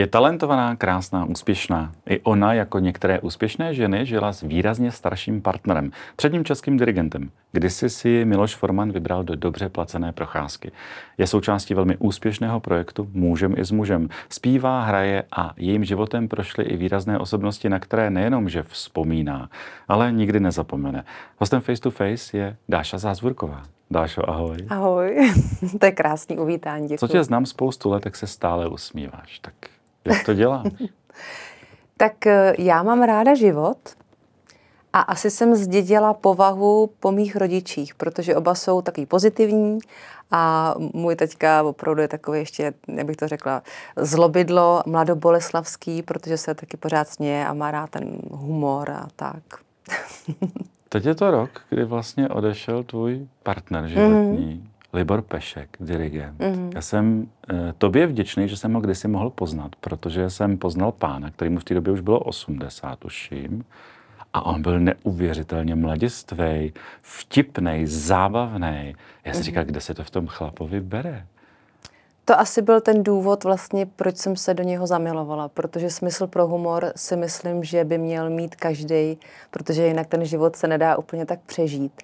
Je talentovaná, krásná, úspěšná. I ona, jako některé úspěšné ženy, žila s výrazně starším partnerem, předním českým dirigentem. Kdysi si Miloš Forman vybral do dobře placené procházky. Je součástí velmi úspěšného projektu Můžem i s mužem. Spívá, hraje a jejím životem prošly i výrazné osobnosti, na které nejenom, že vzpomíná, ale nikdy nezapomene. Hostem Face to Face je Dáša Zázvurková. Dášo, ahoj. Ahoj, to je krásný uvítání, děkuji. Co tě znám spoustu let, tak se stále usmíváš, tak jak to dělá? tak eh, já mám ráda život a asi jsem zdědila povahu po mých rodičích, protože oba jsou taky pozitivní a můj teďka opravdu je takový ještě, jak bych to řekla, zlobidlo mladoboleslavský, protože se taky pořád směje a má rád ten humor a tak. Teď je to rok, kdy vlastně odešel tvůj partner životní. Mm. Libor Pešek, dirigent. Mm-hmm. Já jsem e, tobě vděčný, že jsem ho kdysi mohl poznat, protože jsem poznal pána, který mu v té době už bylo 80, tuším. A on byl neuvěřitelně mladistvý, vtipný, zábavný. Já si mm-hmm. říkal, kde se to v tom chlapovi bere. To asi byl ten důvod vlastně, proč jsem se do něho zamilovala, protože smysl pro humor si myslím, že by měl mít každý, protože jinak ten život se nedá úplně tak přežít.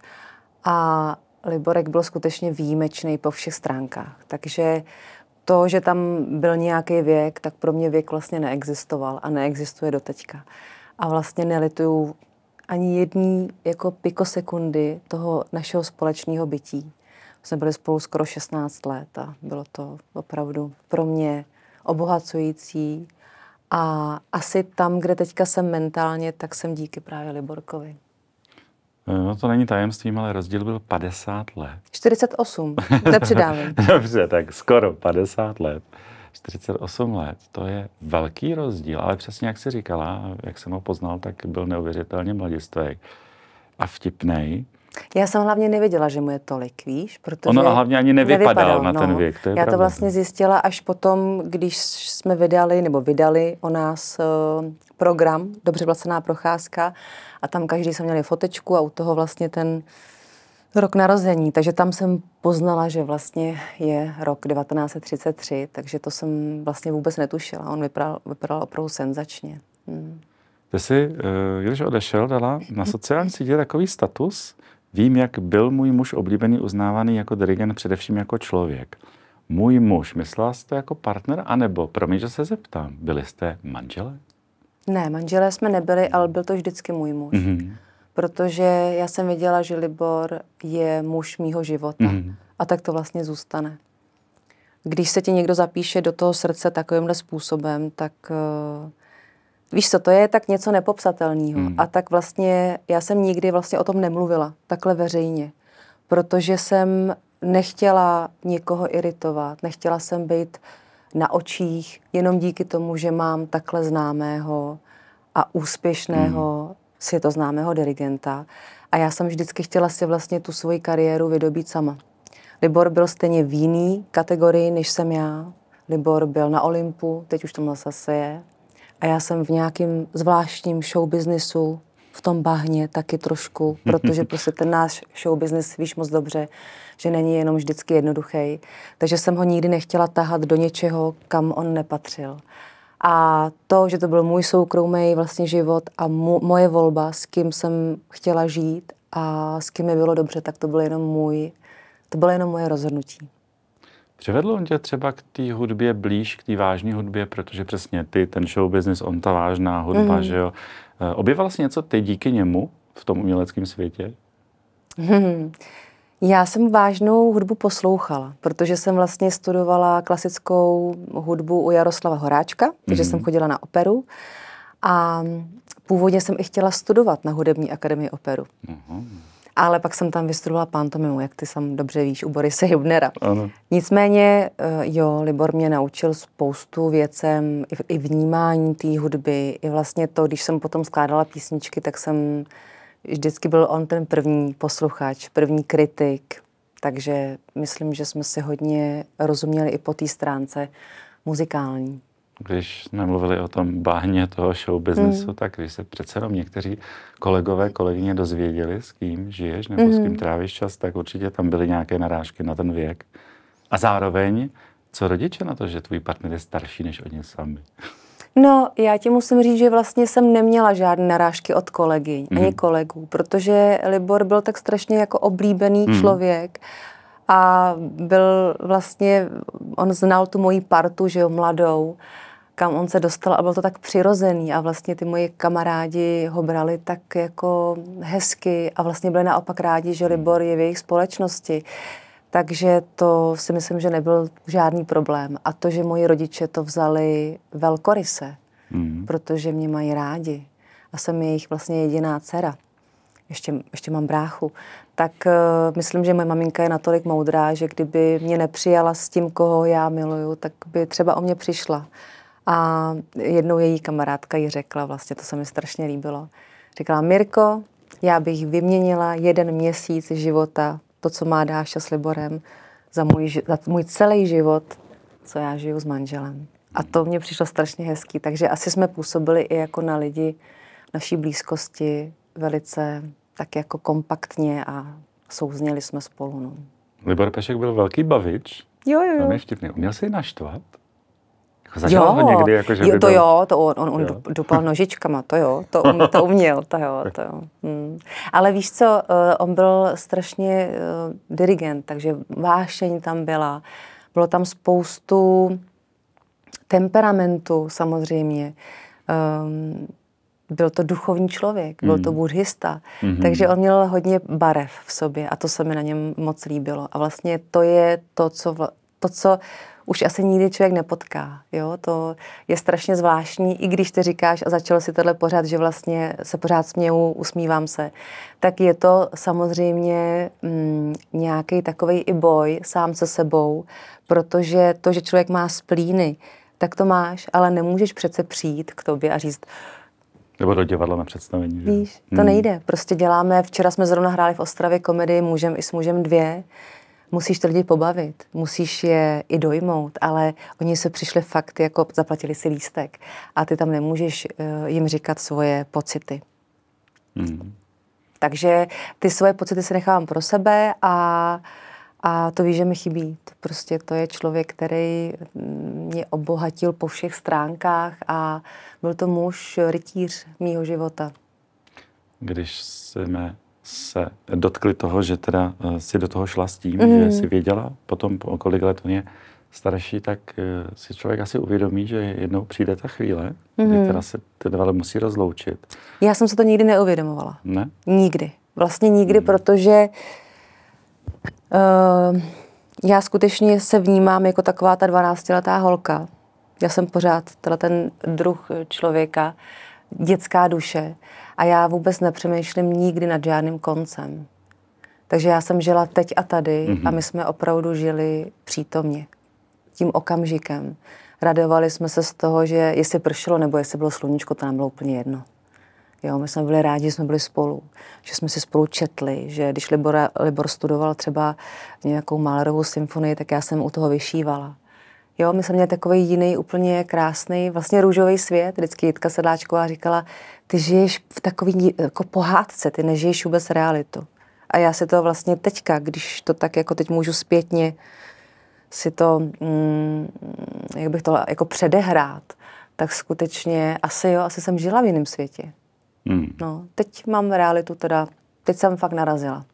A Liborek byl skutečně výjimečný po všech stránkách. Takže to, že tam byl nějaký věk, tak pro mě věk vlastně neexistoval a neexistuje teďka. A vlastně nelituju ani jední jako pikosekundy toho našeho společného bytí. Jsme byli spolu skoro 16 let a bylo to opravdu pro mě obohacující. A asi tam, kde teďka jsem mentálně, tak jsem díky právě Liborkovi. Eh, no to není tajemstvím, ale rozdíl byl 50 let. 48, nepřidávám. Dobře, tak skoro 50 let. 48 let, to je velký rozdíl, ale přesně jak si říkala, jak jsem ho poznal, tak byl neuvěřitelně mladistvý a vtipný. Já jsem hlavně nevěděla, že mu je tolik, víš? Protože ono hlavně ani nevypadal, nevypadal na no. ten věk. To je Já pravda. to vlastně zjistila až potom, když jsme vydali nebo vydali o nás uh, program Dobře vlacená procházka a tam každý jsme měli fotečku a u toho vlastně ten rok narození, takže tam jsem poznala, že vlastně je rok 1933, takže to jsem vlastně vůbec netušila. On vypadal, vypadal opravdu senzačně. Hmm. Ty jsi, eh, když odešel, dala na sociální sítě takový status, vím, jak byl můj muž oblíbený, uznávaný jako dirigent, především jako člověk. Můj muž, myslela jste jako partner, anebo, promiň, že se zeptám, byli jste manželé? Ne, manželé jsme nebyli, ale byl to vždycky můj muž. Mm-hmm. Protože já jsem věděla, že Libor je muž mýho života. Mm-hmm. A tak to vlastně zůstane. Když se ti někdo zapíše do toho srdce takovýmhle způsobem, tak uh, víš co, to je tak něco nepopsatelného. Mm. A tak vlastně já jsem nikdy vlastně o tom nemluvila takhle veřejně. Protože jsem nechtěla někoho iritovat, nechtěla jsem být uh, na očích jenom díky tomu, že mám takhle známého a úspěšného mm. světoznámého dirigenta. A já jsem vždycky chtěla si vlastně tu svoji kariéru vydobít sama. Libor byl stejně v jiný kategorii, než jsem já. Libor byl na Olympu, teď už tam zase je. A já jsem v nějakém zvláštním show businessu, v tom bahně taky trošku, protože prostě ten náš show business víš moc dobře, že není jenom vždycky jednoduchý. Takže jsem ho nikdy nechtěla tahat do něčeho, kam on nepatřil. A to, že to byl můj soukromý vlastně život a mu, moje volba, s kým jsem chtěla žít a s kým mi bylo dobře, tak to bylo jenom můj, to bylo jenom moje rozhodnutí. Přivedl on tě třeba k té hudbě blíž, k té vážné hudbě, protože přesně ty, ten show business, on ta vážná hudba, mm. že jo. Eh, objevila jsi něco ty díky němu v tom uměleckém světě? Hmm. Já jsem vážnou hudbu poslouchala, protože jsem vlastně studovala klasickou hudbu u Jaroslava Horáčka, takže mm. jsem chodila na operu a původně jsem i chtěla studovat na Hudební akademii operu. Mm ale pak jsem tam vystudovala pantomimu, jak ty sam dobře víš, u Borise Hubnera. Ano. Nicméně, eh, jo, Libor mě naučil spoustu věcem, i vnímání té hudby, i vlastně to, když jsem potom skládala písničky, tak jsem vždycky byl on ten první posluchač, první kritik, takže myslím, že jsme si hodně rozuměli i po té stránce muzikální když jsme mluvili o tom báhně toho show businessu, mm. tak když se přece jenom někteří kolegové, kolegyně dozvěděli, s kým žiješ nebo mm. s hmm. kým trávíš čas, tak určitě tam byly nějaké narážky na ten věk. A zároveň, co rodiče na to, že tvůj partner je starší než oni sami? No, já ti musím říct, že vlastně jsem neměla žádné narážky od kolegy mm. ani mhm. kolegů, protože Libor byl tak strašně jako oblíbený mm. člověk a byl vlastně, on znal tu moji partu, že jo, mladou. Uh, kam on se dostal a bylo to tak přirozený a vlastně ty moji kamarádi ho brali tak jako hezky a vlastně byli naopak rádi, že hmm. Libor je v jejich společnosti. Takže to si myslím, že nebyl žádný problém. A to, že moji rodiče to vzali velkoryse, mm. protože mě mají rádi a jsem jejich vlastně jediná dcera. Ještě, ještě mám bráchu. Tak uh, myslím, že moje maminka je natolik moudrá, že kdyby mě nepřijala s tím, koho já miluju, tak by třeba o mě přišla. A jednou její kamarádka jí řekla, vlastně to se mi strašně líbilo, řekla, Mirko, já bych vyměnila jeden měsíc života, to, co má Dáša s Liborem, za můj, za můj celý život, co já žiju s manželem. A to mě přišlo strašně hezký, takže asi jsme působili i jako na lidi naší blízkosti velice tak jako kompaktně a souzněli jsme spolu. No. Libor Pešek byl velký bavič. Jo, jo, jo. Velmi vtipný. Uměl jsi naštvat? jo, někdy? Jako, že jo, to byl... jo, to on, on, on jo. dupal nožičkama, to jo, to, um, to uměl, to jo. To jo. Hmm. Ale víš co, eh, on byl strašně uh, dirigent, takže vášeň tam byla. Bylo tam spoustu temperamentu samozřejmě. Um, byl to duchovní člověk, byl to hmm. buddhista, mm-hmm. takže on měl hodně barev v sobě a to se mi na něm moc líbilo. A vlastně to je to, co vla- to, co už asi nikdy člověk nepotká. Jo? To je strašně zvláštní, i když ty říkáš a začalo si tohle pořád, že vlastně se pořád směju, usmívám se, tak je to samozřejmě mm, nějaký takový i boj sám se sebou, protože to, že člověk má splíny, tak to máš, ale nemůžeš přece přijít k tobě a říct, nebo do divadla na představení. Že? Víš, to hmm. nejde. Prostě děláme, včera jsme zrovna hráli v Ostravě komedii můžem i s mužem dvě musíš ty lidi pobavit, musíš je i dojmout, ale oni se přišli fakt, jako zaplatili si lístek a ty tam nemůžeš eh, jim říkat svoje pocity. Mm. Takže ty svoje pocity se nechávám pro sebe a, a to víš, že mi chybí. To prostě to je člověk, který mm, mě obohatil po všech stránkách a byl to muž, rytíř mýho života. Když jsme se dotkli toho, že teda eh, si do toho šla s tím, mm. že si věděla potom, o kolik let on je starší, tak eh, si člověk asi uvědomí, že jednou přijde ta chvíle, mm. kdy mhm. teda se ty dva musí rozloučit. Já jsem se to nikdy neuvědomovala. Ne? Nikdy. Vlastně nikdy, mm. protože uh, já skutečně se vnímám jako taková ta 12-letá holka. Já jsem pořád ten druh člověka, dětská duše a já vůbec nepřemýšlím nikdy nad žádným koncem. Takže já jsem žila teď a tady mm-hmm. a my mhm. jsme opravdu žili přítomně, tím okamžikem. Radovali jsme se z toho, že jestli pršelo nebo jestli bylo sluníčko, to nám bylo úplně jedno. Jo, my jsme byli rádi, že jsme byli spolu, že jsme si spolu četli, že když Libor, Libor studoval třeba nějakou Málerovou symfonii, tak já jsem u toho vyšívala. Jo, my jsme měli takový jiný, úplně krásný, vlastně růžový svět. Vždycky Jitka Sedláčková říkala, ty žiješ v takový jako pohádce, ty nežiješ vůbec realitu. A já si to vlastně teďka, když to tak jako teď můžu zpětně si to, mm, jak bych to jako předehrát, tak skutečně asi jo, asi jsem žila v jiném světě. Hmm. No, teď mám realitu teda, teď jsem fakt narazila.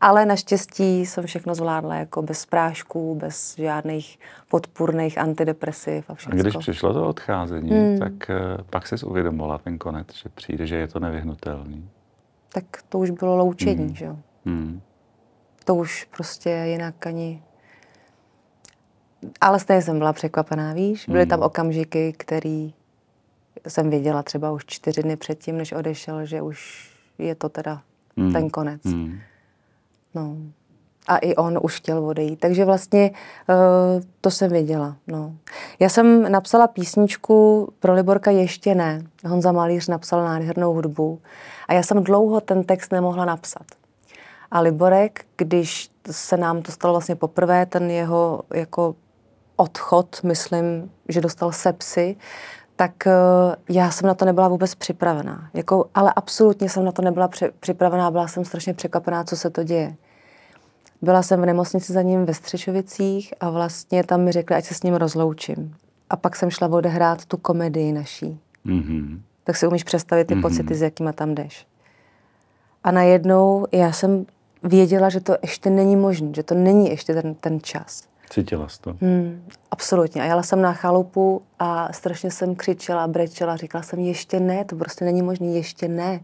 Ale naštěstí jsem všechno zvládla jako bez prášků, bez žádných podpůrných antidepresiv a všechno. A když přišlo to odcházení, hmm. tak eh, pak jsi uvědomila ten konec, že přijde, že je to nevyhnutelný. Tak to už bylo loučení, hmm. že jo. Hmm. To už prostě jinak ani ale stejně jsem byla překvapená, víš. Byly tam hmm. okamžiky, který jsem věděla třeba už čtyři dny předtím, než odešel, že už je to teda hmm. ten konec. Hmm. No. A i on už chtěl odejít. Takže vlastně uh, to jsem věděla. No. Já jsem napsala písničku pro Liborka ještě ne. Honza Malíř napsal nádhernou hudbu. A já jsem dlouho ten text nemohla napsat. A Liborek, když se nám to stalo vlastně poprvé, ten jeho jako odchod, myslím, že dostal sepsy, tak eh, já jsem na to nebyla vůbec připravená. Jako, ale absolutně jsem na to nebyla připravená, byla jsem strašně překvapená, co se to děje. Byla jsem v nemocnici za ním ve Střešovicích a vlastně tam mi řekli, ať se s ním rozloučím. A pak jsem šla odehrát tu komedii naší. Mm-hmm. Tak si umíš představit ty mm-hmm. pocity, s jakýma tam jdeš. A najednou já jsem věděla, že to ještě není možné, že to není ještě ten, ten čas. Cítila jsi to? Hmm, absolutně. A jela jsem na chalupu a strašně jsem křičela, brečela, říkala jsem ještě ne, to prostě není možné, ještě ne.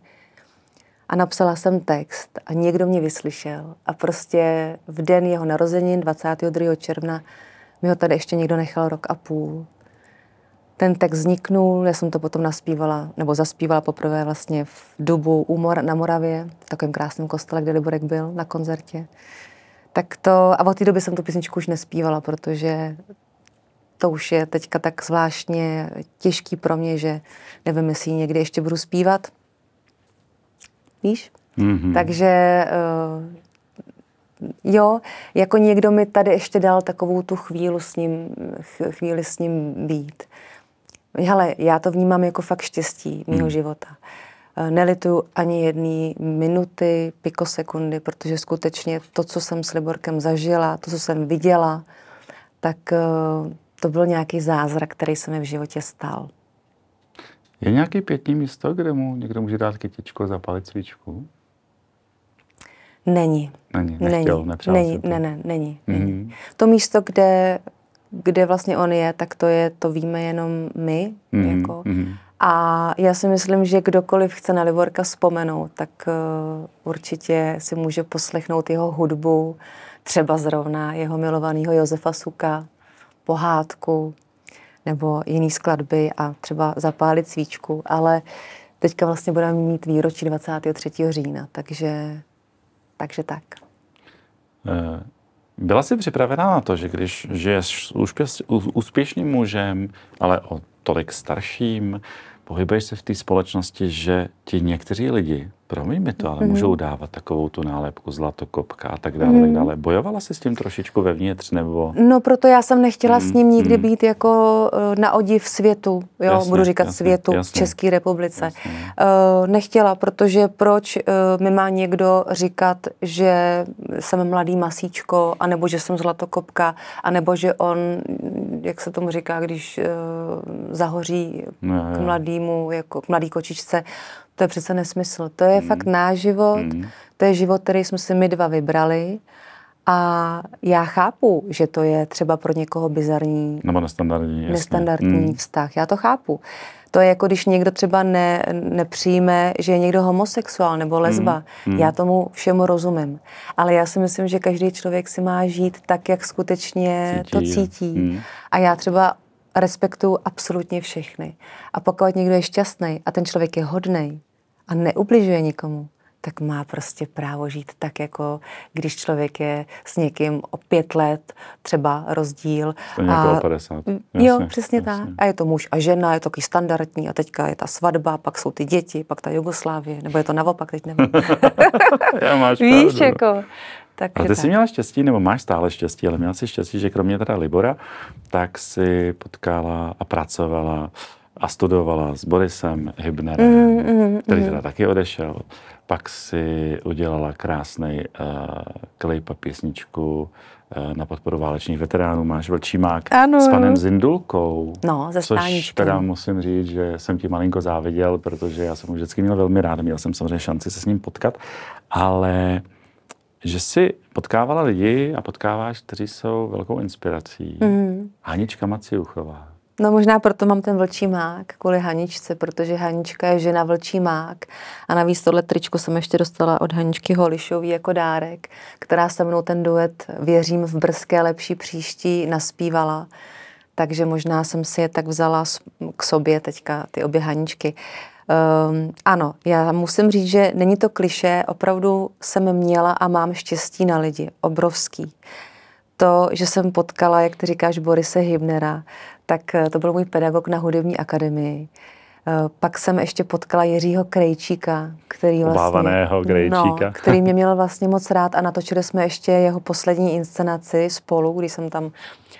A napsala jsem text a někdo mě vyslyšel a prostě v den jeho narozenin 22. června mi ho tady ještě někdo nechal rok a půl. Ten text vzniknul, já jsem to potom naspívala, nebo zaspívala poprvé vlastně v dubu úmor na Moravě, v takovém krásném kostele, kde Liborek byl na koncertě. Tak to, a od té doby jsem tu písničku už nespívala, protože to už je teďka tak zvláštně těžký pro mě, že nevím, jestli někdy ještě budu zpívat. Víš? Mm-hmm. Takže uh, jo, jako někdo mi tady ještě dal takovou tu chvíli s ním, chvíli s ním být. Ale já to vnímám jako fakt štěstí mého mm. života. Uh, Eh, nelituju ani jedné minuty, pikosekundy, protože skutečně to, co jsem s Liborkem zažila, to, co jsem viděla, tak eh, to byl nějaký zázrak, který se mi v životě stal. Je nějaký pětní místo, kde mu někdo může dát kytičku za zapalit svíčku? Není. Není, nechtěl, není, není, ne, ne, není, mm-hmm. není. Mhm. To místo, kde, kde vlastně on je, tak to je, to víme jenom my, mm-hmm. jako, mm-hmm. A já si myslím, že kdokoliv chce na Livorka vzpomenout, tak eh, určitě si může poslechnout jeho hudbu, třeba zrovna jeho milovaného Josefa Suka, pohádku nebo jiný skladby a třeba zapálit svíčku. Ale teďka vlastně budeme mít výročí 23. října, takže, takže tak. Eh, byla jsi připravená na to, že když žiješ s úspěšným mužem, ale o tolik starším, pohybuješ se v té společnosti, že ti někteří lidi, promiň mi to, ale mm. můžou dávat takovou tu nálepku zlatokopka a tak dále, mm. tak mhm. dále. Bojovala jsi s tím trošičku vevnitř nebo? No proto já jsem nechtěla mm. s ním nikdy mm. být jako eh, na odiv světu, jo, jasně, budu říkat jasně, světu v České republice. Jasně. Eh, nechtěla, protože proč eh, mi má někdo říkat, že jsem mladý masíčko, anebo že jsem zlatokopka, anebo že on jak se tomu říká, když uh, zahoří ne, k mladýmu, jako k mladý kočičce, to je přece nesmysl. To je mm. fakt náš život, mm. to je život, který jsme si my dva vybrali a já chápu, že to je třeba pro někoho bizarní. Nebo nestandardní. Nestandardní mm. vztah, já to chápu. To je jako když někdo třeba ne, nepřijme, že je někdo homosexuál nebo lesba. Mm. Já tomu všemu rozumím. Ale já si myslím, že každý člověk si má žít tak, jak skutečně cítí. to cítí. Mm. A já třeba respektuju absolutně všechny. A pokud někdo je šťastný a ten člověk je hodný a neubližuje nikomu, tak má prostě právo žít tak, jako když člověk je s někým o pět let třeba rozdíl. a, 50. Jasně, jo, přesně jasně. tak. A je to muž a žena, je to taky standardní a teďka je ta svatba, pak jsou ty děti, pak ta Jugoslávie, nebo je to naopak, teď nevím. Já máš Víš, pravdu. jako. Tak, ale ty tak. jsi měla štěstí, nebo máš stále štěstí, ale měla jsi štěstí, že kromě teda Libora, tak si potkala a pracovala a studovala s Borisem Hybnerem, mm, mm, který mm. teda mm. taky odešel. Pak si udělala krásný uh, klip a písničku uh, eh, na podporu válečných veteránů Máš mák ano. s panem Zindulkou. No, ze Což teda musím říct, že jsem ti malinko záviděl, protože já jsem ho vždycky měl velmi rád, měl jsem samozřejmě šanci se s ním potkat, ale že si potkávala lidi a potkáváš, kteří jsou velkou inspirací. Mm. Anička Maciuchová, No možná proto mám ten vlčí mák, kvůli Haničce, protože Hanička je žena vlčí mák. A navíc tohle tričko jsem ještě dostala od Haničky Holišový jako dárek, která se mnou ten duet Věřím v brzké lepší příští naspívala. Takže možná jsem si je tak vzala k sobě teďka, ty obě Haničky. Um, ano, já musím říct, že není to kliše, opravdu jsem měla a mám štěstí na lidi, obrovský. Uh, to, že jsem potkala, jak ty říkáš, Borise Hybnera, tak eh, to byl můj pedagog na hudební akademii. Eh, pak jsem ještě potkala Jiřího Krejčíka, který vlastně, Krejčíka. No, který mě měl vlastně moc rád a natočili jsme ještě jeho poslední inscenaci spolu, když jsem tam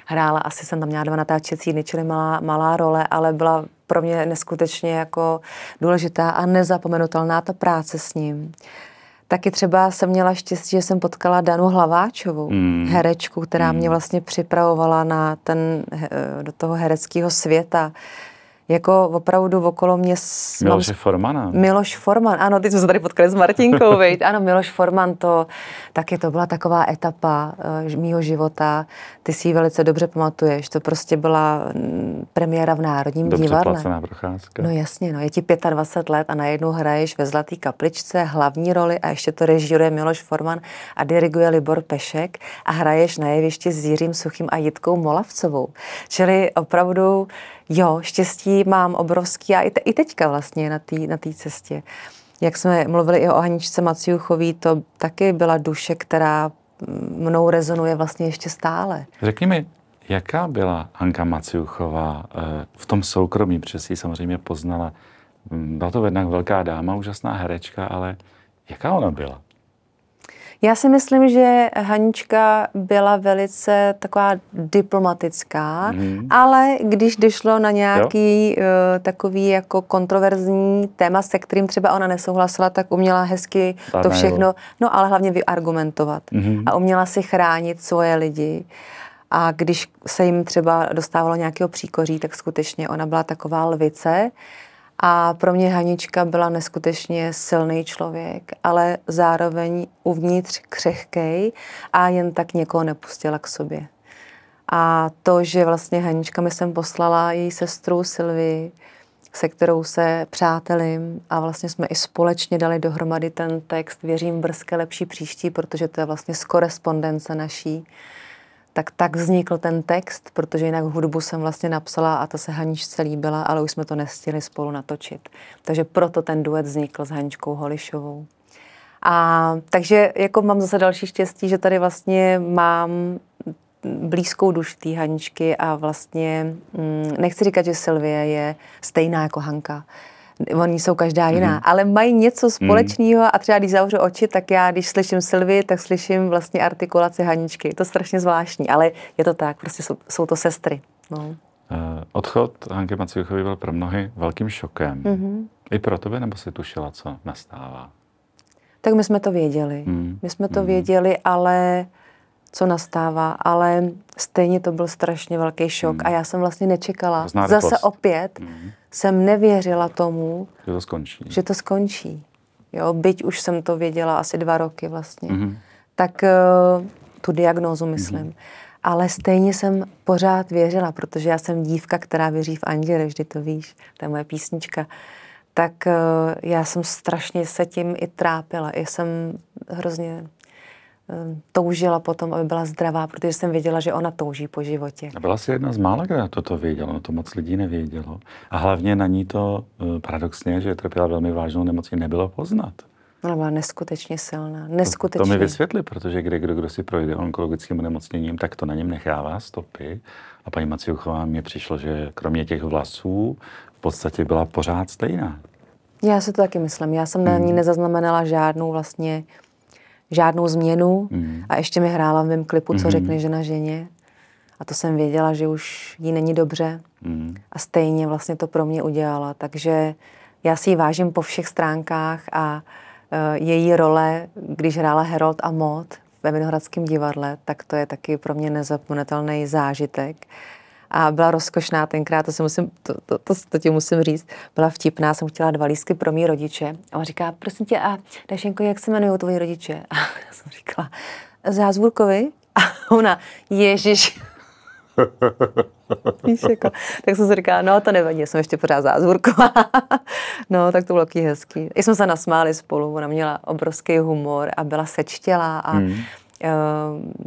hrála, asi jsem tam měla dva natáčecí dny, čili malá, malá role, ale byla pro mě neskutečně jako důležitá a nezapomenutelná ta práce s ním. Taky třeba jsem měla štěstí, že jsem potkala Danu Hlaváčovou, mm. herečku, která mm. mě vlastně připravovala na ten, do toho hereckého světa jako opravdu okolo mě... S, Miloš Forman. Miloš Forman, ano, ty jsme se tady potkali s Martinkou, vejt. Ano, Miloš Forman, to taky to byla taková etapa uh, mýho života. Ty si ji velice dobře pamatuješ. To prostě byla mm, premiéra v Národním dobře divadle. Dobře procházka. No jasně, no, je ti 25 let a najednou hraješ ve Zlatý kapličce hlavní roli a ještě to režíruje Miloš Forman a diriguje Libor Pešek a hraješ na jevišti s Jiřím Suchým a Jitkou Molavcovou. Čili opravdu Jo, štěstí mám obrovský a i, te, i teďka vlastně na té na cestě. Jak jsme mluvili i o Aničce Maciuchový, to taky byla duše, která mm, mnou rezonuje vlastně ještě stále. Řekni mi, jaká byla Anka Maciuchová eh, v tom soukromí, protože si ji samozřejmě poznala. Mm, byla to jednak velká dáma, úžasná herečka, ale jaká ona byla? Já si myslím, že Hanička byla velice taková diplomatická, mm. ale když došlo na nějaký jo. uh, takový jako kontroverzní téma, se kterým třeba ona nesouhlasila, tak uměla hezky Ta to všechno, no ale hlavně vyargumentovat mm. a uměla si chránit svoje lidi. A když se jim třeba dostávalo nějakého příkoří, tak skutečně ona byla taková lvice, a pro mě Hanička byla neskutečně silný člověk, ale zároveň uvnitř křehkej a jen tak někoho nepustila k sobě. A to, že vlastně Hanička mi sem poslala její sestru Silvi, se kterou se přátelím a vlastně jsme i společně dali dohromady ten text Věřím v brzké lepší příští, protože to je vlastně z korespondence naší tak tak vznikl ten text, protože jinak hudbu jsem vlastně napsala a ta se Haničce líbila, ale už jsme to nestihli spolu natočit. Takže proto ten duet vznikl s Haničkou Holišovou. A takže jako mám zase další štěstí, že tady vlastně mám blízkou duši té Haničky a vlastně mm, nechci říkat, že Silvie je stejná jako Hanka, Oni jsou každá mhm. jiná, mm-hmm. ale mají něco mhm. společného a třeba když zavřu oči, tak já, když slyším Silvi, tak slyším vlastně artikulaci Haničky. Je to strašně zvláštní, ale je to tak, prostě jsou, jsou to sestry. No. Eh, odchod Hanky Maciuchovy byl pro mnohy velkým šokem. Mm-hmm. I pro tebe, nebo si tušila, co nastává? Tak my jsme to věděli. Mm. My jsme to mm. věděli, ale co nastává, ale stejně to byl strašně velký šok mm. a já jsem vlastně nečekala. Zase opět mm. jsem nevěřila tomu, že to skončí. Že to skončí. Jo, byť už jsem to věděla asi dva roky vlastně. Mm. Tak eh, tu diagnózu hmm. myslím. Mm. Ale stejně jsem pořád věřila, protože já jsem dívka, která věří v anděle, vždy to víš, to je moje písnička. Tak eh, já jsem strašně se tím i trápila. Já jsem hrozně Ehm, toužila potom, aby byla zdravá, protože jsem věděla, že ona touží po životě. A byla si jedna z mála, která toto věděla, no to moc lidí nevědělo. A hlavně na ní to eh, paradoxně, že trpěla velmi vážnou nemocí, nebylo poznat. Ona byla neskutečně silná, neskutečně. To, to mi vysvětli, protože kdy, kdo, kdo si projde onkologickým nemocněním, tak to na něm nechává stopy. A paní Maciuchová mě přišlo, že kromě těch vlasů v podstatě byla pořád stejná. Já si to taky myslím. Já jsem na ní hmm. nezaznamenala žádnou vlastně žádnou změnu mm. a ještě mi hrála v mém klipu, co mm. řekne žena ženě. A to jsem věděla, že už jí není dobře mm. a stejně vlastně to pro mě udělala. Takže já si ji vážím po všech stránkách a uh, její role, když hrála Herold a Mod ve Vinohradském divadle, tak to je taky pro mě nezapomenutelný zážitek. Uh, a byla rozkošná tenkrát, to, si musím, to, to, to, to ti musím říct, byla vtipná, jsem chtěla dva lísky pro mý rodiče. A on říká, prosím tě, a Dašenko, jak se jmenují tvoji rodiče? A já jsem říkala, Zázvůrkovi? A ona, Ježíš. Víš, jako, tak jsem si říkala, no to nevadí, jsem ještě pořád zázvůrková. no, tak to bylo taky hezký. I jsme se nasmáli spolu, ona měla obrovský humor a byla sečtělá a hmm. uh,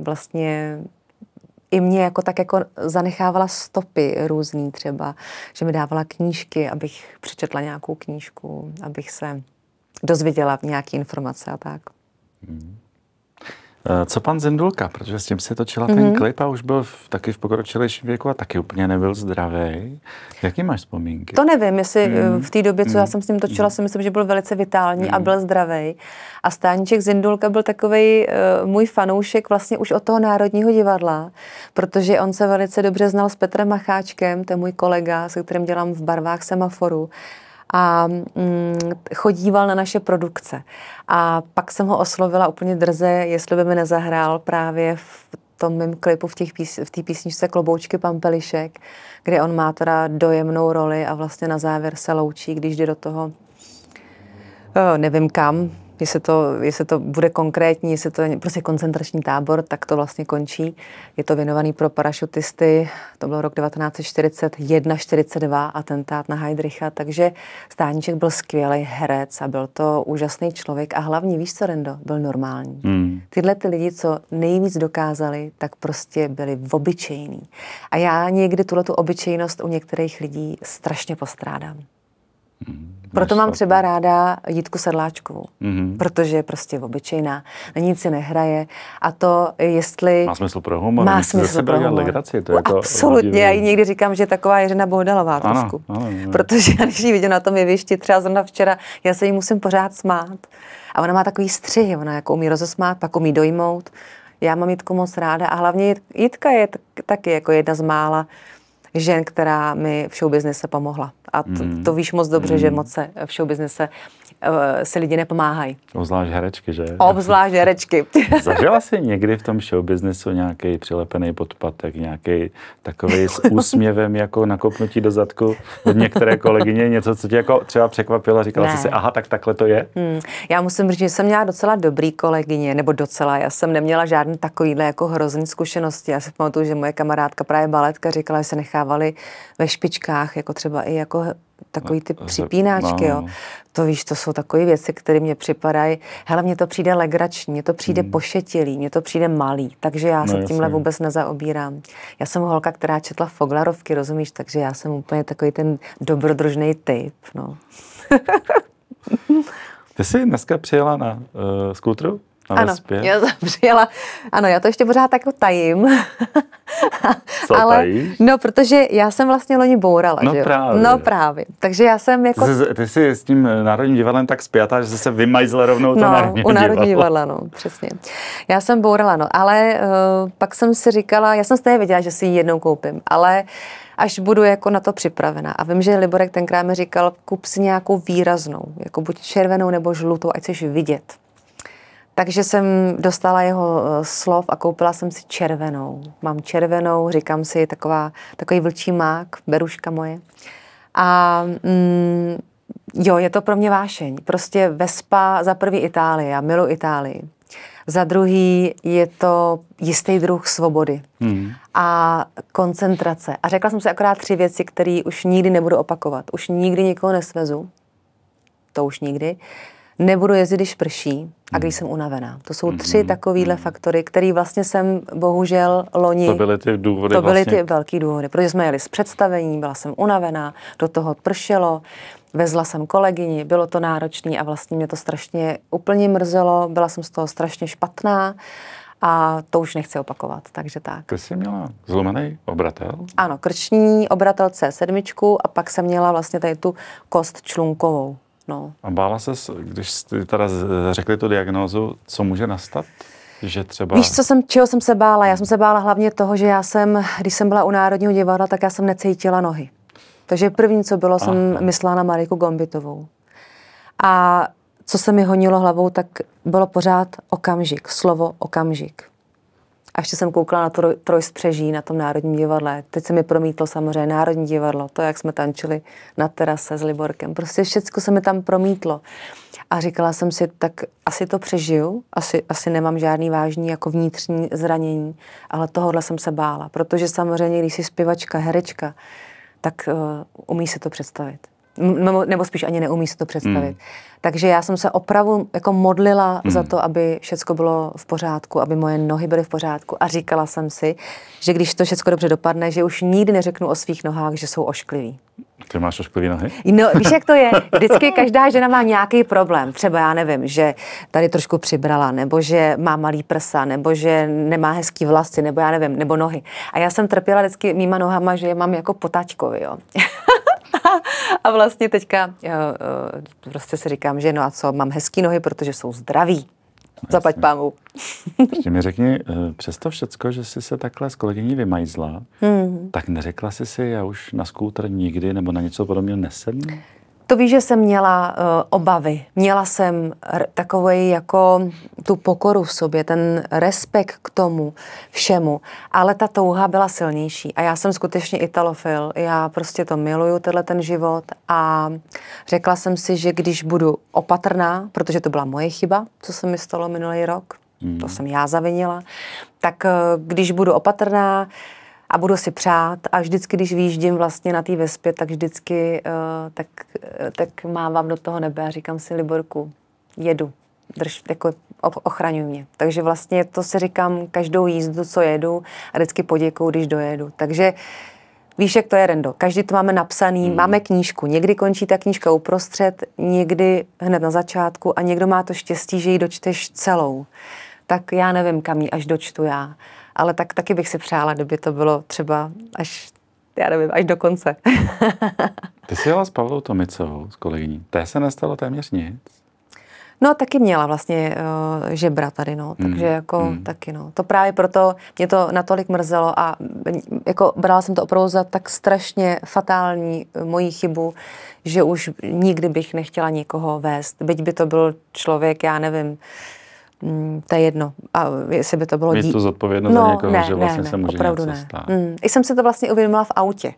vlastně i mě jako tak jako zanechávala stopy různý třeba, že mi dávala knížky, abych přečetla nějakou knížku, abych se dozvěděla nějaké informace a tak. Mm. Eh, co pan Zendulka, protože s tím se točila mm-hmm. ten mhm. klip a už byl v, taky v pokročilejším věku a taky úplně nebyl zdravý. Jaký máš vzpomínky? To nevím, jestli eh, mm. v té době, co mm. já jsem s ním točila, mm. si myslím, že byl velice vitální mm. a byl zdravý. A Stániček Zindulka byl takový uh, eh, můj fanoušek vlastně už od toho Národního divadla, protože on se velice dobře znal s Petrem Macháčkem, to je můj kolega, se kterým dělám v barvách semaforu a mm, chodíval na naše produkce. A pak jsem ho oslovila úplně drze, jestli by mi nezahrál právě v tom mém klipu v té pís- písničce Kloboučky Pampelišek, kde on má teda dojemnou roli a vlastně na závěr se loučí, když jde do toho, eh, nevím kam, jestli to, jestli to bude konkrétní, jestli to je prostě koncentrační tábor, tak to vlastně končí. Je to věnovaný pro parašutisty, to byl rok 1941 42 atentát na Heidricha, takže Stáníček byl skvělý herec a byl to úžasný člověk a hlavně, víš co, Rendo, byl normální. Hmm. Tyhle ty lidi, co nejvíc dokázali, tak prostě byli obyčejní. A já někdy tuhle tu obyčejnost u některých lidí strašně postrádám. Hmm. Proto mám třeba ráda Jitku Sedláčkovou, mm-hmm. protože je prostě obyčejná, na nic si nehraje a to, jestli... Má smysl pro humor. Má smysl pro humor. Legraci, to je to jako Absolutně, já ji někdy říkám, že je taková Jiřina Bohdalová ano, trošku, ano, ano. protože já když ji na tom jevišti, třeba zrovna včera, já se jí musím pořád smát a ona má takový střih, ona jako umí rozesmát, pak umí dojmout. Já mám Jitku moc ráda a hlavně Jitka je taky jako jedna z mála žen, která mi v showbiznise pomohla. A to, mm. to víš moc dobře, mm. že hmm. moc se v showbiznise eh, se lidi nepomáhají. Obzvlášť herečky, že? Obzvlášť herečky. Zažila jsi někdy v tom showbiznesu nějaký přilepený podpatek, nějaký takový s úsměvem jako nakopnutí do zadku od některé kolegyně, něco, co tě jako třeba překvapilo, říkala ne. jsi si, aha, tak takhle to je? Hmm. Já musím říct, že jsem měla docela dobrý kolegyně, nebo docela, já jsem neměla žádný takovýhle jako hrozný zkušenosti. Já si pamatuju, že moje kamarádka právě baletka říkala, že se nechávali ve špičkách, jako třeba i jako jako takový ty no, připínáčky, no, jo. No. To víš, to jsou takové věci, které mě připadají. Hele, mně to přijde legrační, mně to přijde hmm. pošetilý, mně to přijde malý, takže já no, se jasný. vůbec nezaobírám. Já jsem holka, která četla Foglarovky, rozumíš, takže já jsem úplně takový ten dobrodružný typ, no. Ty jsi dneska přijela na uh, eh, skutru? ano, vespě. já přijela, ano, já to ještě pořád jako tajím. Co Ale, tajíš? No, protože já jsem vlastně loni bourala, no, že Právě. No právě. Takže já jsem jako... Ty jsi, ty jsi s tím Národním divadlem tak spjatá, že jsi se vymajzla rovnou no, to Národní u Národní divadla. no, přesně. Já jsem bourala, no, ale uh, pak jsem si říkala, já jsem stejně věděla, že si ji jednou koupím, ale až budu jako na to připravena, A vím, že Liborek tenkrát mi říkal, kup si nějakou výraznou, jako buď červenou nebo žlutou, ať chceš vidět. Takže jsem dostala jeho eh, slov a koupila jsem si červenou. Mám červenou, říkám si, taková, takový vlčí mák, beruška moje. A mm, jo, je to pro mě vášeň. Prostě Vespa za prvý Itálie, já milu Itálii. Za druhý je to jistý druh svobody hmm. a koncentrace. A řekla jsem si akorát tři věci, které už nikdy nebudu opakovat. Už nikdy nikoho nesvezu. To už nikdy. Uh, nebudu jezdit, když prší a když hmm. jsem unavená. To jsou tři hmm, hmm, takovýhle faktory, který vlastně jsem bohužel loni... To byly ty důvody To byly vlastně. ty velký důvody, protože jsme jeli z představení, byla jsem unavená, do toho pršelo, vezla jsem kolegyni, bylo to náročné a vlastně mě to strašně úplně mrzelo, byla jsem z toho strašně špatná a to už nechci opakovat, takže tak. Ty jsi měla zlomený obratel? Ano, krční obratel C7 a pak jsem měla vlastně tady tu kost člunkovou. No. A bála se, když jste teda řekli tu diagnózu, co může nastat? Že třeba... Víš, co jsem, čeho jsem se bála? Já jsem se bála hlavně toho, že já jsem, když jsem byla u Národního divadla, tak já jsem necítila nohy. Takže první, co bylo, Aha. jsem myslela na Mariku Gombitovou. A co se mi honilo hlavou, tak bylo pořád okamžik, slovo okamžik. A ještě jsem koukala na troj, Trojspřeží na tom Národním divadle. Teď se mi promítlo samozřejmě Národní divadlo, to, jak jsme tančili na terase s Liborkem. Prostě všechno se mi tam promítlo. A říkala jsem si, tak asi to přežiju, asi, asi nemám žádný vážný jako vnitřní zranění, ale tohohle jsem se bála, protože samozřejmě, když jsi zpěvačka, herečka, tak uh, umí se to představit nebo spíš ani neumí si to představit. Hmm. Takže já jsem se opravdu jako modlila hmm. za to, aby všechno bylo v pořádku, aby moje nohy byly v pořádku a říkala jsem si, že když to všechno dobře dopadne, že už nikdy neřeknu o svých nohách, že jsou ošklivý. Ty máš ošklivý nohy? No, víš, jak to je? Vždycky každá žena má nějaký problém. Třeba já nevím, že tady trošku přibrala, nebo že má malý prsa, nebo že nemá hezký vlasy, nebo já nevím, nebo nohy. A já jsem trpěla vždycky mýma nohama, že je mám jako potačkovi, jo. a vlastně teďka jo, prostě si říkám, že no a co, mám hezký nohy, protože jsou zdraví. No, Zapať pámu. Ještě mi řekni, eh, přesto všecko, že jsi se takhle s kolegyní vymajzla, hmm. tak neřekla jsi si, já už na skútr nikdy nebo na něco podobného nesednu? To víš, že jsem měla uh, obavy. Měla jsem r- takový jako tu pokoru v sobě, ten respekt k tomu všemu. Ale ta touha byla silnější. A já jsem skutečně italofil. Já prostě to miluju, tenhle ten život. A řekla jsem si, že když budu opatrná, protože to byla moje chyba, co se mi stalo minulý rok, mm. to mhm. jsem já zavinila, tak uh, když budu opatrná, uh, a budu si přát a vždycky, když výjíždím vlastně na té vespě, tak vždycky eh, tak, eh, tak mávám do toho nebe a říkám si Liborku, jedu, drž, jako ochraňuj mě. Takže vlastně to si říkám každou jízdu, co jedu a vždycky poděkuju, když dojedu. Takže Víš, jak to je, Rendo? Každý to máme napsaný, hmm. máme knížku. Někdy končí ta knížka uprostřed, někdy hned na začátku a někdo má to štěstí, že ji dočteš celou. Tak já nevím, kam ji až dočtu já ale tak taky bych si přála, kdyby to bylo třeba až, já nevím, až do konce. Ty jsi jela s Pavlou Tomicovou, s kolegyní. Té se nestalo téměř nic. No taky měla vlastně uh, žebra tady, no, hmm. takže mm. jako mm. taky, no. To právě proto mě to natolik mrzelo a eh, jako brala jsem to opravdu za tak strašně fatální eh, moji chybu, že už nikdy bych nechtěla nikoho vést, byť by to byl člověk, já nevím, Mm, to je jedno. A jestli by to bylo dí... zodpovědnost no, za někoho, ne, že vlastně ne, se může opravdu něco ne. stát. Mm. I jsem se to vlastně uvědomila v autě,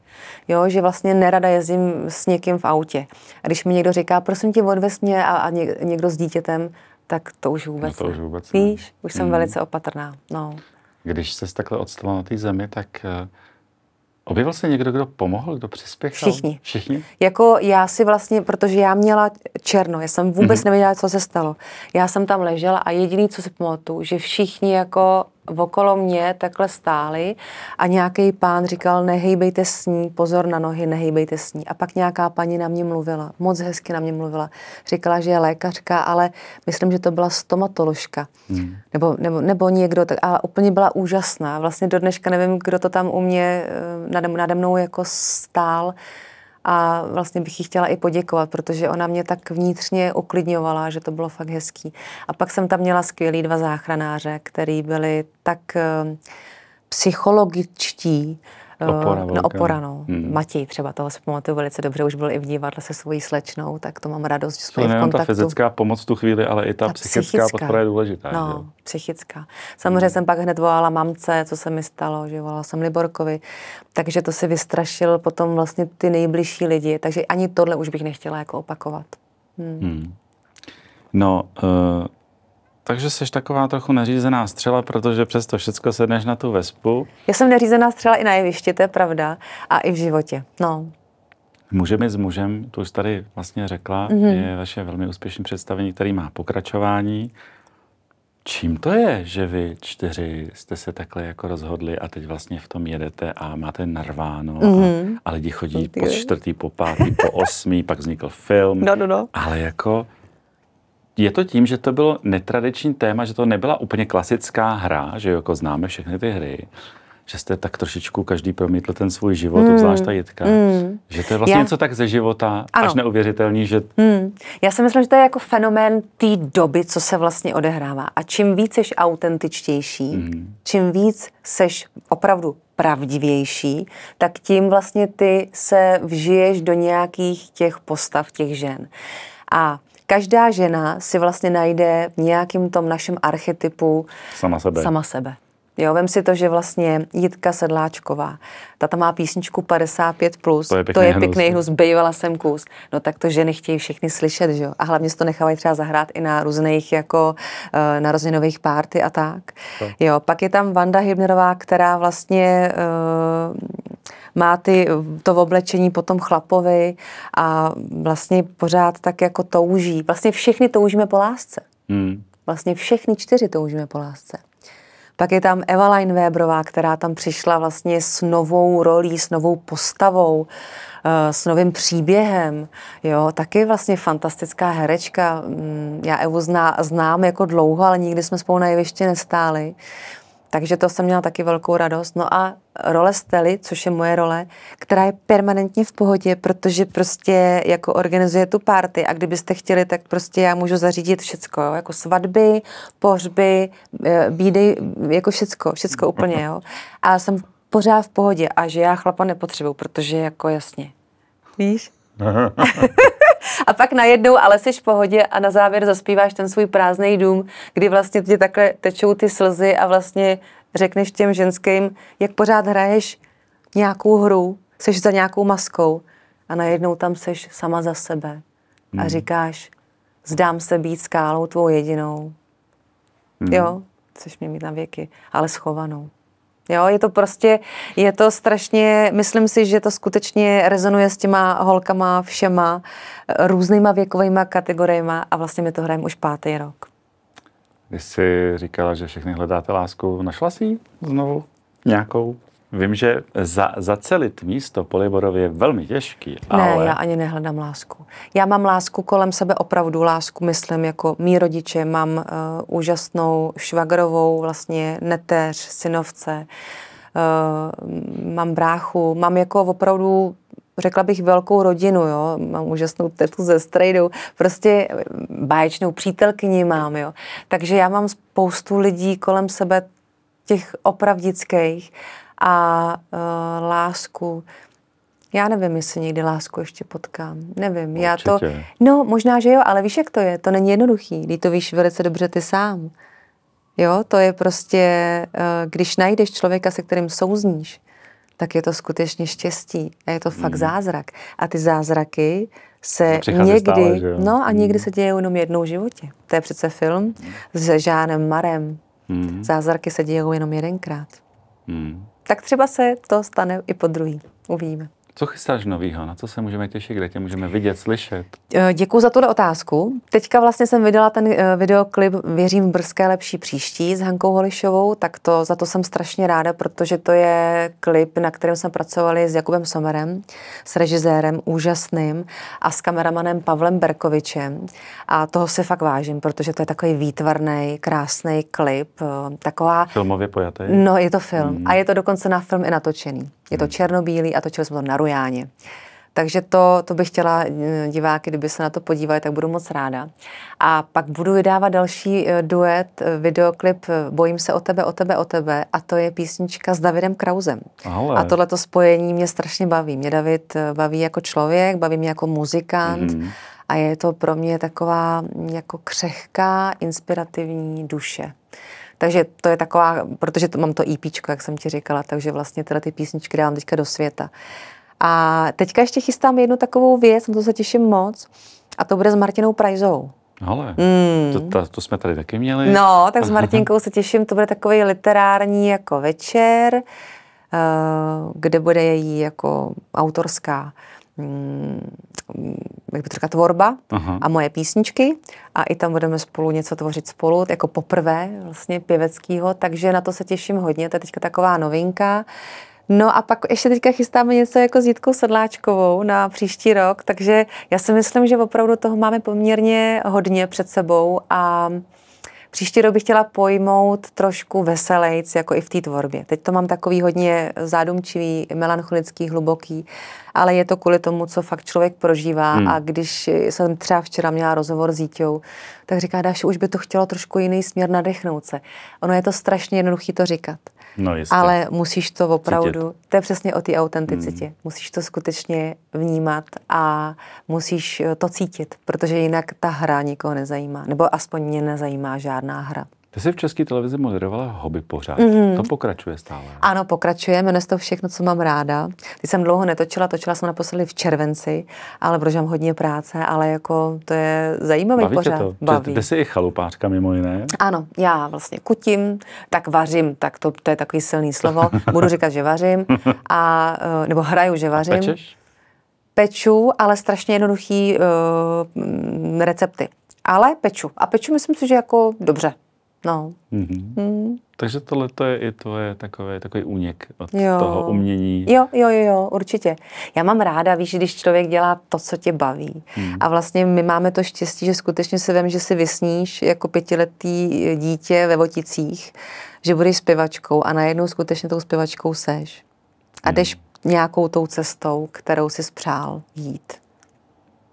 jo, že vlastně nerada jezdím s někým v autě. A když mi někdo říká, prosím tě, odvez mě a, a někdo s dítětem, tak to už no, vůbec, no to už vůbec ne. Víš, už jsem mm. velice opatrná. No. Když se takhle odstala na té zemi, tak eh, Objevil se někdo, kdo pomohl, kdo přispěchal? Všichni. Všichni? Jako já si vlastně, protože já měla černo, já jsem vůbec mm-hmm. nevěděla, co se stalo. Já jsem tam ležela a jediný, co si pamatuju, že všichni jako okolo mě takhle stáli a nějaký pán říkal, nehejbejte s ní, pozor na nohy, nehejbejte s ní. A pak nějaká paní na mě mluvila, moc hezky na mě mluvila. Říkala, že je lékařka, ale myslím, že to byla stomatoložka. Hmm. Nebo, nebo, nebo někdo, tak, ale úplně byla úžasná. Vlastně do dneška nevím, kdo to tam u mě eh, nade, nade mnou jako stál a vlastně bych jí chtěla i poděkovat, protože ona mě tak vnitřně uklidňovala, že to bylo fakt hezký. A pak jsem tam měla skvělý dva záchranáře, který byli tak eh, psychologičtí, Eh, opora No, opora, no. Hmm. Matěj třeba, toho si pamatuju velice dobře, už byl i v divadle se svojí slečnou, tak to mám radost, že jsme v kontaktu. ta fyzická pomoc tu chvíli, ale i ta, ta psychická, psychická podpora je důležitá. No, že? psychická. Samozřejmě hmm. jsem pak hned volala mamce, co se mi stalo, že volala jsem Liborkovi, takže to si vystrašil potom vlastně ty nejbližší lidi, takže ani tohle už bych nechtěla jako opakovat. Hmm. Hmm. No, uh takže jsi taková trochu neřízená střela, protože přesto všechno sedneš na tu vespu. Já jsem neřízená střela i na jevišti, to je pravda. A i v životě, no. Může mít s mužem, to už tady vlastně řekla, mm-hmm. je vaše velmi úspěšné představení, který má pokračování. Čím to je, že vy čtyři jste se takhle jako rozhodli a teď vlastně v tom jedete a máte narváno mm-hmm. a, mhm. a lidi chodí po čtvrtý, po pátý, po osmý, pak vznikl film. No, no, no. Ale jako je to tím, že to bylo netradiční téma, že to nebyla úplně klasická hra, že jako známe všechny ty hry, že jste tak trošičku každý promítl ten svůj život, mm. obzvlášť ta Jitka, mm. že to je vlastně Já... něco tak ze života, ano. až neuvěřitelný, že... Mm. Já si myslím, že to je jako fenomén té doby, co se vlastně odehrává. A čím víc jsi autentičtější, mm. čím víc jsi opravdu pravdivější, tak tím vlastně ty se vžiješ do nějakých těch postav těch žen. A každá žena si vlastně najde v nějakým tom našem archetypu sama sebe. Sama sebe. Jo, vem si to, že vlastně Jitka Sedláčková, ta má písničku 55+, plus, to je pěkný, to je pěkný hnus, bývala jsem kus. No tak to ženy chtějí všechny slyšet, že jo? A hlavně si to nechávají třeba zahrát i na různých jako uh, eh, narozeninových párty a tak. To. Jo, pak je tam Vanda Hybnerová, která vlastně uh, má ty, to v oblečení potom chlapovi a vlastně pořád tak jako touží. Vlastně všechny toužíme po lásce. Hmm. Vlastně všechny čtyři toužíme po lásce. Pak je tam Eva Weberová, která tam přišla vlastně s novou rolí, s novou postavou, eh, s novým příběhem. Jo, taky vlastně fantastická herečka. Mm, já Evu zná, znám jako dlouho, ale nikdy jsme spolu na jevišti nestáli. Takže to jsem měla taky velkou radost. No a role Stely, což je moje role, která je permanentně v pohodě, protože prostě jako organizuje tu party a kdybyste chtěli, tak prostě já můžu zařídit všecko, jo? jako svatby, pohřby, eh, bídy, jako všecko, všecko úplně, jo. A jsem pořád v pohodě a že já chlapa nepotřebuju, protože jako jasně, víš? A pak najednou, ale jsi v pohodě a na závěr zaspíváš ten svůj prázdný dům, kdy vlastně ti takhle tečou ty slzy a vlastně řekneš těm ženským, jak pořád hraješ nějakou hru, jsi za nějakou maskou a najednou tam seš sama za sebe a hmm. říkáš, zdám se být skálou tvou jedinou. Hmm. Jo, chceš mě mít na věky, ale schovanou. Jo, je to prostě, je to strašně, myslím si, že to skutečně rezonuje s těma holkama všema, eh, různýma věkovými kategoriemi a vlastně my to hrajeme už pátý rok. Vy jsi říkala, že všechny hledáte lásku. Našla jsi ji znovu nějakou? Vím, že za, zacelit místo Poliborov je velmi těžký. Ne, ale... já ani nehledám lásku. Já mám lásku kolem sebe, opravdu lásku, myslím, jako mý rodiče. Mám uh, úžasnou švagrovou, vlastně neteř, synovce. Uh, mám bráchu, mám jako opravdu řekla bych, velkou rodinu, jo. Mám úžasnou tetu ze strejdou, prostě eh, báječnou přítelkyni mám, jo. Takže já mám spoustu lidí kolem sebe, těch opravdických a uh, lásku. Já nevím, jestli někdy lásku ještě potkám. Nevím. Určitě. Já to, no, možná, že jo, ale víš, jak to je. To není jednoduchý. Ty to víš velice dobře ty sám. Jo, to je prostě, eh, když najdeš člověka, se kterým souzníš, tak je to skutečně štěstí a je to fakt mm. zázrak. A ty zázraky se někdy, stále, no a hmm. někdy mm. se děje jenom jednou v životě. To je přece film mm. s Žánem Marem. Mm. Zázraky se dějí jenom jedenkrát. Mm tak třeba se to stane i po druhý. Uvidíme. Co chystáš novýho? Na co se můžeme těšit? Kde tě můžeme vidět, slyšet? Eh, Děkuji za tuhle otázku. Teďka vlastně jsem vydala ten eh, videoklip Věřím v brzké lepší příští s Hankou Holišovou, tak to, za to jsem strašně ráda, protože to je klip, na kterém jsme pracovali s Jakubem Somerem, s režisérem úžasným a s kameramanem Pavlem Berkovičem. A toho se fakt vážím, protože to je takový výtvarný, krásný klip. Eh, taková... Filmově pojatý? No, je to film. Mm. A je to dokonce na film i natočený. Je to hmm. černobílý a točili jsme to na Rujáně. Takže to, to bych chtěla eh, diváky, kdyby se na to podívali, tak budu moc ráda. A pak budu vydávat další eh, duet, eh, videoklip Bojím se o tebe, o tebe, o tebe a to je písnička s Davidem Krausem. Ale. A tohleto spojení mě strašně baví. Mě David baví jako člověk, baví mě jako muzikant mm. a je to pro mě taková mm, jako křehká, inspirativní duše. Takže to je taková, protože to, mám to EP, jak jsem ti říkala, takže vlastně tyhle ty písničky dám teďka do světa. A teďka ještě chystám jednu takovou věc, na to se těším moc, a to bude s Martinou Prajzou. Ale, mm. to, to, to jsme tady taky měli. No, tak s Martinkou se těším, to bude takový literární jako večer, eh, kde bude její jako autorská Mm, jak bych to říkala, tvorba Aha. a moje písničky a i tam budeme spolu něco tvořit spolu, jako poprvé vlastně pěveckýho, takže na to se těším hodně, to je teďka taková novinka. No a pak ještě teďka chystáme něco jako s Jitkou Sedláčkovou na příští rok, takže já si myslím, že opravdu toho máme poměrně hodně před sebou a Příští rok bych chtěla pojmout trošku veselejc, jako i v té tvorbě. Teď to mám takový hodně zádumčivý, melancholický, hluboký, ale je to kvůli tomu, co fakt člověk prožívá. Hmm. A když jsem třeba včera měla rozhovor s Jítou, tak říká, Dáš, už by to chtělo trošku jiný směr nadechnout se. Ono je to strašně jednoduché to říkat. No jistě. Ale musíš to opravdu, Cítit. to je přesně o té autenticitě. Mm. Musíš to skutečně vnímat a musíš eh, to cítit, protože jinak ta hra nikoho nezajímá. Nebo aspoň mě nezajímá žádná hra. Ty jsi v České televizi moderovala hobby pořád. Mm-hmm. To pokračuje stále. Ano, pokračuje. Jmenuje to všechno, co mám ráda. Ty jsem dlouho netočila, točila jsem naposledy v červenci, ale protože mám hodně práce, ale jako to je zajímavý Baví pořád. to? Baví. Ty jsi i chalupářka mimo jiné? Ano, já vlastně kutím, tak vařím, tak to, to je takový silný slovo. Budu říkat, že vařím, a, eh, nebo hraju, že vařím. A pečeš? Peču, ale strašně jednoduchý uh, recepty. Ale peču. A peču myslím si, že jako dobře. No. Mm-hmm. Mm. Takže tohle je i tvoje takové, takový únik od jo. toho umění. Jo, jo, jo, jo, určitě. Já mám ráda, víš, když člověk dělá to, co tě baví. Mm. A vlastně my máme to štěstí, že skutečně se vem, že si vysníš jako pětiletý dítě ve Voticích, že budeš zpěvačkou a najednou skutečně tou zpěvačkou seš. A mm. jdeš nějakou tou cestou, kterou si spřál jít.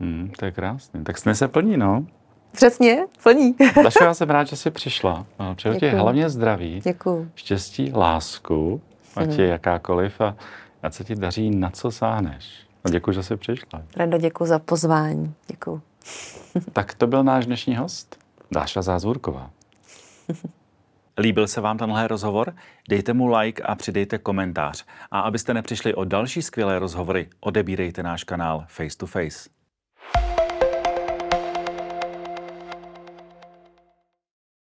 Mm, to je krásný. Tak sne se plní, no. Přesně, plní. Daško, já jsem rád, že jsi přišla. Eh, Přeju ti hlavně zdraví, Děkuju. štěstí, lásku, ať hmm. je jakákoliv a ať se ti daří, na co sáhneš. A děkuji, že jsi přišla. Rado, děkuji za pozvání. Děkuji. Tak to byl náš dnešní host, Dáša Zázvůrková. Líbil se vám tenhle rozhovor? Dejte mu like a přidejte komentář. A abyste nepřišli o další skvělé rozhovory, odebírejte náš kanál Face to Face.